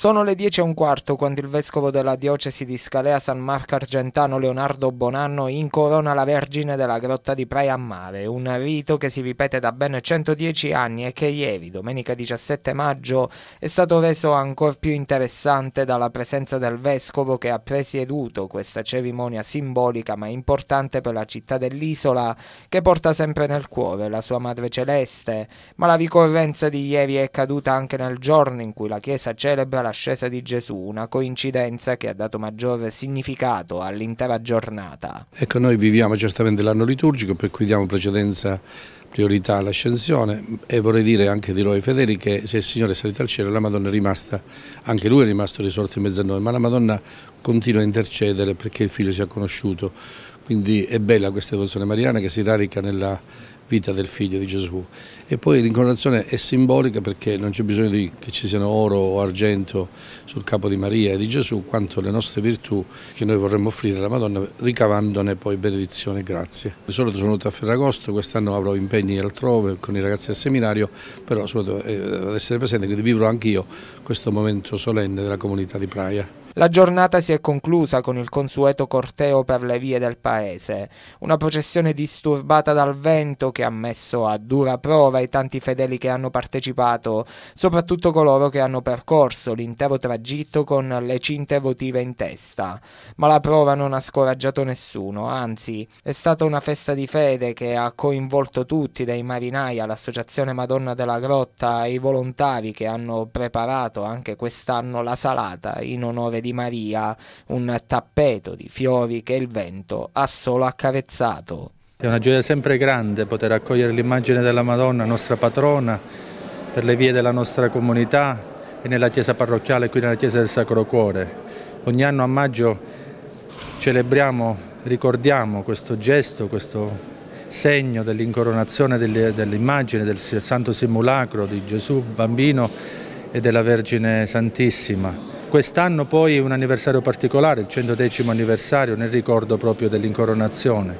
Sono le 10 e un quarto quando il vescovo della diocesi di Scalea San Marco Argentano Leonardo Bonanno incorona la Vergine della grotta di Praia a Mare, un rito che si ripete da ben 110 anni e che ieri, domenica 17 maggio, è stato reso ancora più interessante dalla presenza del vescovo che ha presieduto questa cerimonia simbolica ma importante per la città dell'isola che porta sempre nel cuore la sua madre celeste, ma la ricorrenza di ieri è caduta anche nel giorno in cui la Chiesa celebra la l'ascesa di Gesù, una coincidenza che ha dato maggiore significato all'intera giornata. Ecco, noi viviamo certamente l'anno liturgico, per cui diamo precedenza priorità all'ascensione e vorrei dire anche di Roy Fedeli che se il Signore è salito al cielo la Madonna è rimasta, anche lui è rimasto risorto in mezzo a noi, ma la Madonna continua a intercedere perché il figlio sia conosciuto, quindi è bella questa devozione mariana che si radica nella vita del figlio di Gesù e poi l'incoronazione è simbolica perché non c'è bisogno di, che ci siano oro o argento sul capo di Maria e di Gesù quanto le nostre virtù che noi vorremmo offrire alla Madonna ricavandone poi benedizione e grazie. Di solito sono venuto a Ferragosto, quest'anno avrò impegno impegni altrove con i ragazzi del seminario, però eh, ad essere presente, quindi vivrò anch'io questo momento solenne della comunità di Praia. La giornata si è conclusa con il consueto corteo per le vie del paese, una processione disturbata dal vento che ha messo a dura prova i tanti fedeli che hanno partecipato, soprattutto coloro che hanno percorso l'intero tragitto con le cinte votive in testa. Ma la prova non ha scoraggiato nessuno, anzi è stata una festa di fede che ha coinvolto tutti, dai marinai all'Associazione Madonna della Grotta ai volontari che hanno preparato anche quest'anno la salata in onore cuore di Maria un tappeto di fiori che il vento ha solo accarezzato. È una gioia sempre grande poter accogliere l'immagine della Madonna, nostra patrona, per le vie della nostra comunità e nella chiesa parrocchiale, qui nella chiesa del Sacro Cuore. Ogni anno a maggio celebriamo, ricordiamo questo gesto, questo segno dell'incoronazione dell'immagine del Santo Simulacro di Gesù Bambino e della Vergine Santissima. Quest'anno poi un anniversario particolare, il 110 anniversario, nel ricordo proprio dell'incoronazione.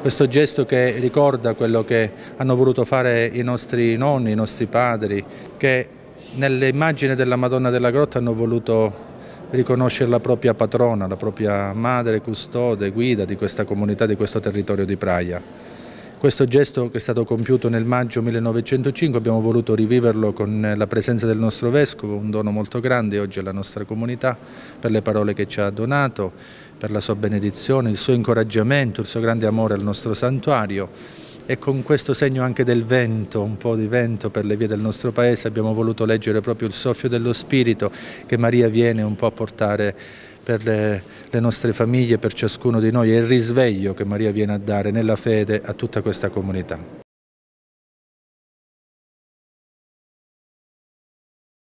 Questo gesto che ricorda quello che hanno voluto fare i nostri nonni, i nostri padri, che nell'immagine della Madonna della Grotta hanno voluto riconoscere la propria patrona, la propria madre, custode, guida di questa comunità, di questo territorio di Praia. Questo gesto che è stato compiuto nel maggio 1905 abbiamo voluto riviverlo con la presenza del nostro Vescovo, un dono molto grande oggi alla nostra comunità per le parole che ci ha donato, per la sua benedizione, il suo incoraggiamento, il suo grande amore al nostro santuario e con questo segno anche del vento, un po' di vento per le vie del nostro paese abbiamo voluto leggere proprio il soffio dello Spirito che Maria viene un po' a portare per le, le nostre famiglie, per ciascuno di noi, è il risveglio che Maria viene a dare nella fede a tutta questa comunità.